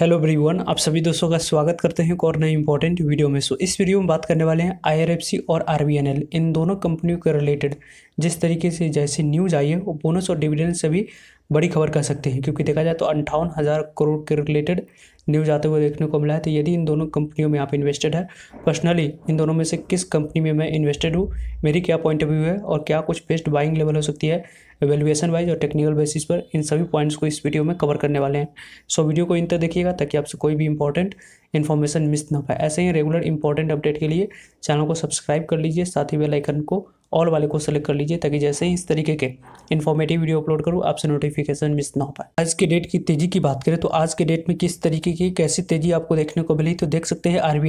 hello ब्रीवन आप सभी दोस्तों का स्वागत करते हैं एक और नई इंपॉर्टेंट वीडियो में सो इस वीडियो में बात करने वाले हैं आईआरएफसी और आरबीएनएल इन दोनों कंपनियों के रिलेटेड जिस तरीके से जैसे न्यूज आई है वो बोनस और डिविडेंड से भी बड़ी खबर कह सकते हैं क्योंकि देखा जाए तो अंठावन हज़ार करोड़ के रिलेटेड न्यूज आते हुए देखने को मिला है तो यदि इन दोनों कंपनियों में आप इन्वेस्टेड है पर्सनली इन दोनों में से किस कंपनी में मैं इन्वेस्टेड हूँ मेरी क्या पॉइंट ऑफ व्यू है और क्या कुछ बेस्ट बाइंग लेवल हो सकती है एवेल्युएशन वाइज और टेक्निकल बेसिस पर इन सभी पॉइंट्स को इस वीडियो में कवर करने वाले हैं सो वीडियो को इन तक देखिएगा ताकि आपसे कोई भी इंपॉर्टेंट इन्फॉर्मेशन मिस ना पाए ऐसे ही रेगुलर इंपॉर्टेंट अपडेट के लिए चैनल को सब्सक्राइब कर लीजिए साथ ही बेलाइकन को ऑल वाले को सेलेक्ट कर लीजिए ताकि जैसे ही इस तरीके के इन्फॉर्मेटिव वीडियो अपलोड करूँ आपसे नोटिफिकेशन मिस ना हो पाए आज के डेट की तेजी की बात करें तो आज के डेट में किस तरीके की कैसी तेजी आपको देखने को मिली तो देख सकते हैं आर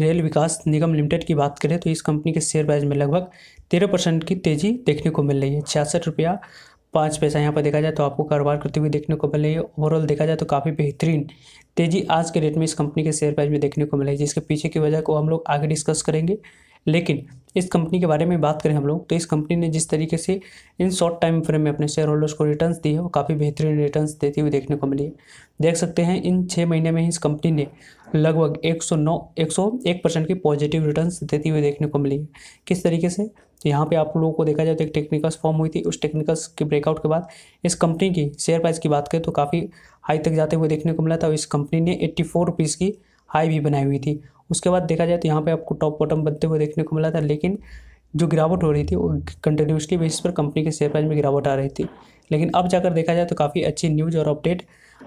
रेल विकास निगम लिमिटेड की बात करें तो इस कंपनी के शेयर प्राइस में लगभग तेरह परसेंट की तेजी देखने को मिल रही है छियासठ रुपया पाँच पैसा यहाँ पर देखा जाए तो आपको कारोबार करते हुए देखने को मिले ओवरऑल देखा जाए तो काफ़ी बेहतरीन तेज़ी आज के डेट में इस कंपनी के शेयर प्राइस में देखने को मिले जिसके पीछे की वजह को हम लोग आगे डिस्कस करेंगे लेकिन इस कंपनी के बारे में बात करें हम लोग तो इस कंपनी ने जिस तरीके से इन शॉर्ट टाइम फ्रेम में अपने शेयर होल्डर्स को रिटर्न्स दिए वो काफ़ी बेहतरीन रिटर्न्स देती हुई देखने को मिली है देख सकते हैं इन छः महीने में ही इस कंपनी ने लगभग 109 101 परसेंट की पॉजिटिव रिटर्न्स देती हुई देखने को मिली है किस तरीके से तो यहाँ पे आप लोगों को देखा जाए तो एक टेक्निकल्स फॉर्म हुई थी उस टेक्निकल्स के ब्रेकआउट के बाद इस कंपनी की शेयर प्राइस की बात करें तो काफ़ी हाई तक जाते हुए देखने को मिला था और इस कंपनी ने एट्टी फोर की हाई भी बनाई हुई थी उसके बाद देखा जाए तो यहाँ पे आपको टॉप बॉटम बनते हुए देखने को मिला था लेकिन जो गिरावट हो रही थी वो कंटिन्यूसली बेसिस पर कंपनी के शेयर प्राइस में गिरावट आ रही थी लेकिन अब जाकर देखा जाए तो काफ़ी अच्छी न्यूज़ और अपडेट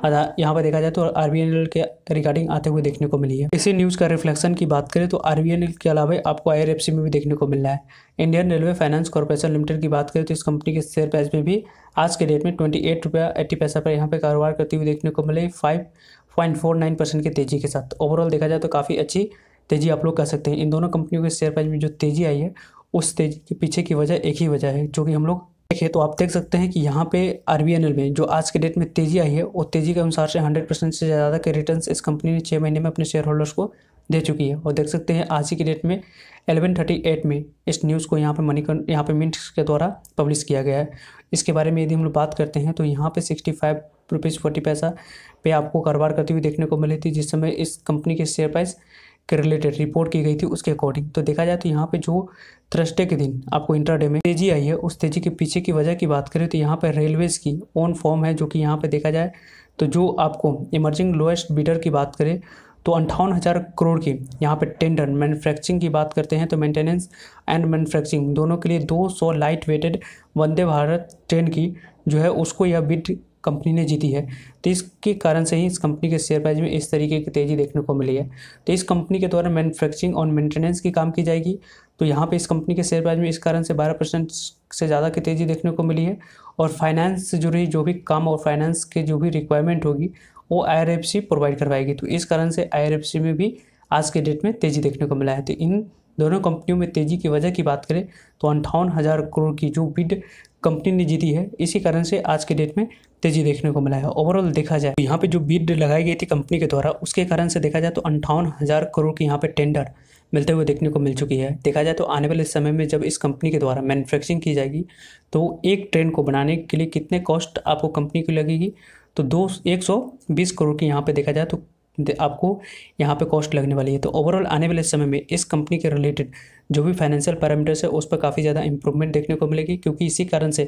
आधा यहाँ पर देखा जाए तो आर के रिगार्डिंग आते हुए देखने को मिली है इसी न्यूज़ का रिफ्लेक्शन की बात करें तो आर के अलावा आपको आई में भी देखने को मिल रहा है Indian Railway Finance Corporation Limited की बात करें तो इस कंपनी के शेयर प्राइस में भी आज के डेट में ट्वेंटी एट रुपया एट्टी पैसा पर यहाँ पर कारोबार करते हुए देखने को मिले five point four nine percent की तेज़ी के साथ ओवरऑल तो देखा जाए तो काफ़ी अच्छी तेज़ी आप लोग कह सकते हैं इन दोनों कंपनियों के शेयर प्राइस में जो तेज़ी आई है उस तेज़ी के पीछे की वजह एक ही वजह है जो कि हम लोग देखें तो आप देख सकते हैं कि यहाँ पे आर में जो आज के डेट में तेज़ी आई है वो तेज़ी के अनुसार से हंड्रेड परसेंट से ज़्यादा के रिटर्न इस कंपनी ने छः महीने में अपने शेयर होल्डर्स को दे चुकी है और देख सकते हैं आज ही की डेट में एलेवन थर्टी एट में इस न्यूज़ को यहाँ पे मनी यहाँ पे मिंट के द्वारा पब्लिश किया गया है इसके बारे में यदि हम लोग बात करते हैं तो यहाँ पे सिक्सटी फाइव रुपीज़ फोर्टी पैसा पे आपको कारोबार करती हुई देखने को मिली थी जिस समय इस कंपनी के शेयर प्राइस के रिलेटेड रिपोर्ट की गई थी उसके अकॉर्डिंग तो देखा जाए तो यहाँ पे जो थ्रस्टे के दिन आपको इंट्राडे में तेजी आई है उस तेजी के पीछे की वजह की बात करें तो यहाँ पर रेलवेज़ की ओन फॉर्म है जो कि यहाँ पर देखा जाए तो जो आपको इमर्जिंग लोएस्ट बीडर की बात करें तो अंठावन हज़ार करोड़ की यहाँ पे टेंडर मैन्युफैक्चरिंग की बात करते हैं तो मेंटेनेंस एंड मैन्युफैक्चरिंग दोनों के लिए 200 light weighted Vande Bharat train की जो है उसको यह बिट कंपनी ने जीती है तो इसके कारण से ही इस कंपनी के शेयर प्राइस में इस तरीके की तेज़ी देखने को मिली है तो इस कंपनी के द्वारा मैन्युफैक्चरिंग और मेंटेनेंस की काम की जाएगी तो यहाँ पे इस कंपनी के शेयर प्राइस में इस कारण से 12 परसेंट से ज़्यादा की तेज़ी देखने को मिली है और फाइनेंस से जुड़ी जो भी काम और फाइनेंस के जो भी रिक्वायरमेंट होगी वो आई प्रोवाइड करवाएगी तो इस कारण से आई में भी आज के डेट में तेज़ी देखने को मिला है तो इन दोनों कंपनियों में तेजी की वजह की बात करें तो अंठावन हज़ार करोड़ की जो बिड कंपनी ने जीती है इसी कारण से आज के डेट में तेजी देखने को मिला है ओवरऑल देखा जाए यहाँ पे जो बिड लगाई गई थी कंपनी के द्वारा उसके कारण से देखा जाए तो अंठावन हज़ार करोड़ की यहाँ पे टेंडर मिलते हुए देखने को मिल चुकी है देखा जाए तो आने वाले समय में जब इस कंपनी के द्वारा मैन्युफैक्चरिंग की जाएगी तो एक ट्रेन को बनाने के लिए कितने कॉस्ट आपको कंपनी को लगेगी तो दो एक सौ बीस करोड़ की यहाँ पे देखा जाए तो आपको यहाँ पे कॉस्ट लगने वाली है तो ओवरऑल आने वाले समय में इस कंपनी के रिलेटेड जो भी फाइनेंशियल पैरामीटर्स है उस पर काफ़ी ज़्यादा इंप्रूवमेंट देखने को मिलेगी क्योंकि इसी कारण से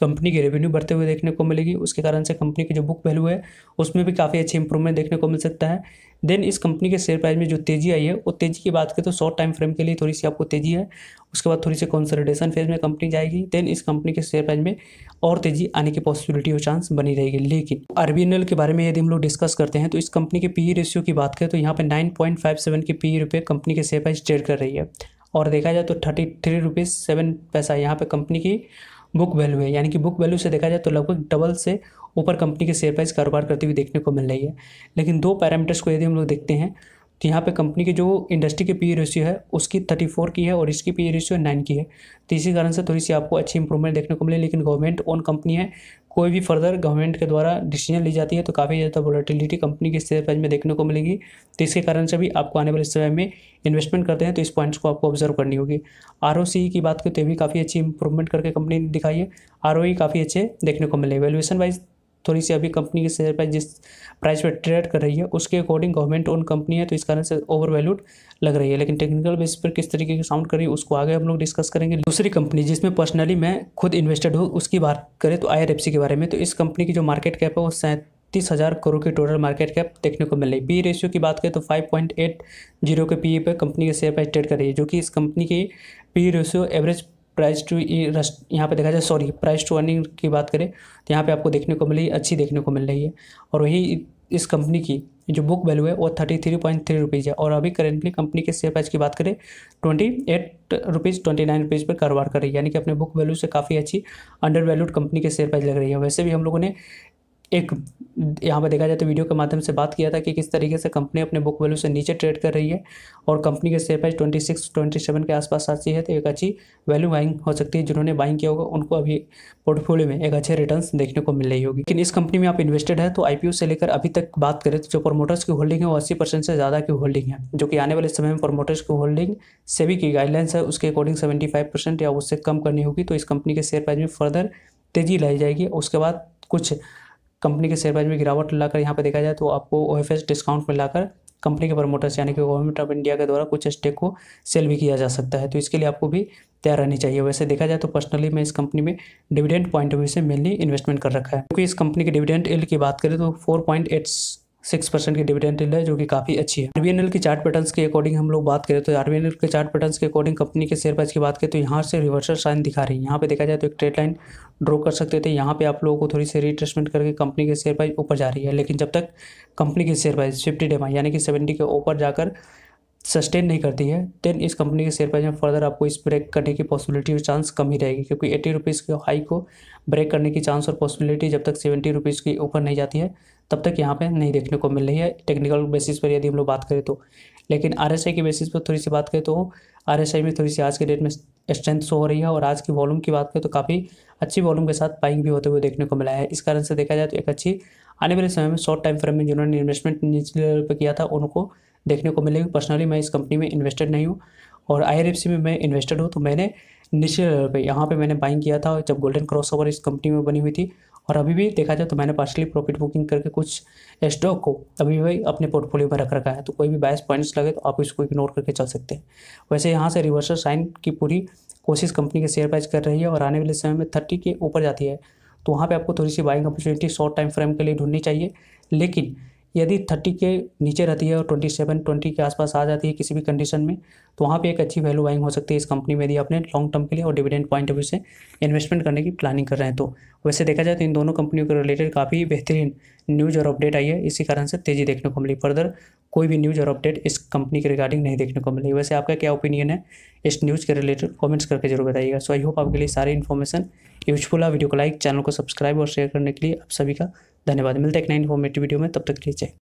कंपनी की रेवेन्यू बढ़ते हुए देखने को मिलेगी उसके कारण से कंपनी की जो बुक वैल्यू है उसमें भी काफ़ी अच्छी इंप्रूवमेंट देखने को मिल सकता है देन इस कंपनी के शेयर प्राइस में जो तेज़ी आई है वो तेज़ी की बात करें तो शॉर्ट टाइम फ्रेम के लिए थोड़ी सी आपको तेज़ी है उसके बाद थोड़ी सी कंसल्टेशन फेज में कंपनी जाएगी देन इस कंपनी के शेयर प्राइस में और तेज़ी आने की पॉसिबिलिटी और चांस बनी रहेगी लेकिन आर के बारे में यदि हम लोग डिस्कस करते हैं तो इस कंपनी के पी रेशियो e की बात करें तो यहाँ पर नाइन पॉइंट फाइव सेवन के पी रुपये कंपनी के शेयर प्राइस ट्रेड कर रही है और देखा जाए तो थर्टी थ्री रुपीज़ सेवन पैसा यहाँ पे कंपनी की बुक वैल्यू है यानी कि बुक वैल्यू से देखा जाए तो लगभग डबल से ऊपर कंपनी के शेयर प्राइस कारोबार करते हुए देखने को मिल रही है लेकिन दो पैरामीटर्स को यदि हम लोग देखते हैं तो यहाँ पे कंपनी की जो इंडस्ट्री की पी रेशियो e है उसकी थर्टी फोर की है और इसकी पी रेशियो नाइन की है तो इसी कारण से थोड़ी सी आपको अच्छी इंप्रूवमेंट देखने को मिले लेकिन गवर्नमेंट ओन कंपनी है कोई भी फर्दर गवर्नमेंट के द्वारा डिसीजन ली जाती है तो काफ़ी ज़्यादा वोलेटिलिटी कंपनी के शेयर प्राइस में देखने को मिलेगी तो इसके कारण से भी आपको आने वाले समय में इन्वेस्टमेंट करते हैं तो इस पॉइंट्स को आपको ऑब्जर्व करनी होगी आर e की बात करें तो भी काफ़ी अच्छी इंप्रूवमेंट करके कंपनी ने दिखाई है आर e काफ़ी अच्छे देखने को मिले वैल्यूएशन वाइज थोड़ी सी अभी कंपनी की शेयर प्राइस जिस प्राइस पर ट्रेड कर रही है उसके अकॉर्डिंग गवर्नमेंट ओन कंपनी है तो इस कारण से ओवर वैल्यूड लग रही है लेकिन टेक्निकल बेस पर किस तरीके की साउंड कर रही है उसको आगे हम लोग डिस्कस करेंगे दूसरी कंपनी जिसमें पर्सनली मैं खुद इन्वेस्टेड हूँ उसकी बात करें तो आई के बारे में तो इस कंपनी की जो मार्केट कैप है वो तीस हज़ार करोड़ की टोटल मार्केट कैप देखने को मिल रही है बी रेशियो की बात करें तो एट जीरो के पी पर कंपनी के शेयर प्राइस ट्रेड कर रही है जो कि इस कंपनी की P ratio average price to यहाँ पे देखा जाए सॉरी प्राइस टू अर्निंग की बात करें तो यहाँ पे आपको देखने को मिली अच्छी देखने को मिल रही है और वही इस कंपनी की जो बुक वैल्यू है वो thirty three point three rupees है और अभी करेंटली कंपनी के शेयर प्राइस की बात करें twenty eight rupees twenty nine rupees पर कारोबार कर रही है यानी कि अपने बुक वैल्यू से काफ़ी अच्छी अंडर वैल्यूड कंपनी के शेयर प्राइस लग रही है वैसे भी हम लोगों ने एक यहाँ पर देखा जाए तो वीडियो के माध्यम से बात किया था कि किस तरीके से कंपनी अपने बुक वैल्यू से नीचे ट्रेड कर रही है और कंपनी के share price twenty six twenty seven के आसपास आती है तो एक अच्छी वैल्यू बाइंग हो सकती है जिन्होंने बाइंग किया होगा उनको अभी पोर्टफोलियो में एक अच्छे रिटर्न देखने को मिल रही होगी लेकिन इस कंपनी में आप इन्वेस्टेड है तो आई से लेकर अभी तक बात करें तो जो प्रोमोटर्स की होल्डिंग है वो अस्सी से ज़्यादा की होल्डिंग है जो कि आने वाले समय में प्रोमोटर्स की होल्डिंग सेवी की गाइडलाइंस है उसके अकॉर्डिंग सेवेंटी या उससे कम करनी होगी तो इस कंपनी के शेयर प्राइस में फर्दर तेज़ी लाई जाएगी उसके बाद कुछ कंपनी के शेयर प्राइस में गिरावट लाकर यहाँ पर देखा जाए तो आपको ओ डिस्काउंट में लाकर कंपनी के प्रमोटर्स यानी कि गवर्नमेंट ऑफ इंडिया के द्वारा कुछ स्टेक को सेल भी किया जा सकता है तो इसके लिए आपको भी तैयार रहनी चाहिए वैसे देखा जाए तो पर्सनली मैं इस कंपनी में डिविडेंड पॉइंट ऑफ व्यू से मेनली इन्वेस्टमेंट कर रखा है क्योंकि इस कंपनी के डिविडेंड एल की बात करें तो four point eights six percent की डिविडेंड है जो कि काफ़ी अच्छी है आरबीएनएल के चार्ट पैटर्न के अकॉर्डिंग हम लोग बात करें तो आरबीएनएल के चार्ट पैटर्न्स के अकॉर्डिंग कंपनी के शेयर प्राइस की बात करें तो यहाँ से रिवर्सल साइन दिखा रही है यहाँ पे देखा जाए तो एक ट्रेड लाइन ड्रॉ कर सकते थे यहाँ पे आप लोगों को थोड़ी सी रिट्रेसमेंट करके कंपनी के शेयर प्राइस ऊपर जा रही है लेकिन जब तक कंपनी की शेयर प्राइस फिफ्टी डेमा यानी कि सेवेंटी के ऊपर जाकर सस्टेन नहीं करती है देन इस कंपनी के शेयर प्राइस में फर्दर आपको इस ब्रेक करने की पॉसिबिलिटी और चांस कम ही रहेगी क्योंकि एट्टी रुपीज़ के हाई को ब्रेक करने की चांस और पॉसिबिलिटी जब तक सेवेंटी रुपीज़ की ऊपर नहीं जाती है तब तक यहाँ पे नहीं देखने को मिल रही है टेक्निकल बेसिस पर यदि हम लोग बात करें तो लेकिन आर एस के बेसिस पर थोड़ी सी बात करें तो आर एस आई में थोड़ी सी आज के डेट में स्ट्रेंथ शो हो रही है और आज की वॉल्यूम की बात करें तो काफ़ी अच्छी वॉल्यूम के साथ बाइंग भी होते हुए देखने को मिला है इस कारण से देखा जाए तो एक अच्छी आने वाले समय में शॉर्ट टाइम फ्रेम में जिन्होंने इन्वेस्टमेंट निचले लेवल पर किया था उनको देखने को मिलेगी पर्सनली मैं इस कंपनी में इन्वेस्टेड नहीं हूँ और आई में मैं इन्वेस्टेड हूँ तो मैंने निचले लेवल पर यहाँ पर मैंने बाइंग किया था जब गोल्डन क्रॉस ओवर इस कंपनी में बनी हुई थी और अभी भी देखा जाए तो मैंने पार्शली प्रॉफिट बुकिंग करके कुछ स्टॉक को अभी भी अपने पोर्टफोलियो में रख रखा है तो कोई भी बायस पॉइंट्स लगे तो आप इसको इग्नोर करके चल सकते हैं वैसे यहाँ से रिवर्सल साइन की पूरी कोशिश कंपनी के शेयर प्राइस कर रही है और आने वाले समय में थर्टी के ऊपर जाती है तो वहाँ पर आपको थोड़ी सी buying opportunity short time frame के लिए ढूंढनी चाहिए लेकिन यदि थर्टी के नीचे रहती है और ट्वेंटी सेवन ट्वेंटी के आसपास आ जाती है किसी भी कंडीशन में तो वहाँ पे एक अच्छी वैल्यू बाइंग हो सकती है इस कंपनी में यदि आपने लॉन्ग टर्म के लिए और डिविडेंड पॉइंट ऑफ व्यू से इन्वेस्टमेंट करने की प्लानिंग कर रहे हैं तो वैसे देखा जाए तो इन दोनों कंपनियों के रिलेटेड काफ़ी बेहतरीन न्यूज़ और अपडेट आई है इसी कारण से तेज़ी देखने को मिली फर्दर कोई भी न्यूज़ और अपडेट इस कंपनी के रिगार्डिंग नहीं देखने को मिलेगी वैसे आपका क्या ओपिनियन है इस न्यूज़ के रिलेटेड कमेंट्स करके जरूर बताइएगा सो आई होप आपके लिए सारी इन्फॉर्मेशन यूजफुल है वीडियो को लाइक चैनल को सब्सक्राइब और शेयर करने के लिए आप सभी का धन्यवाद मिलते हैं एक नई इन्फॉर्मेटिव वीडियो में तब तक लीजिए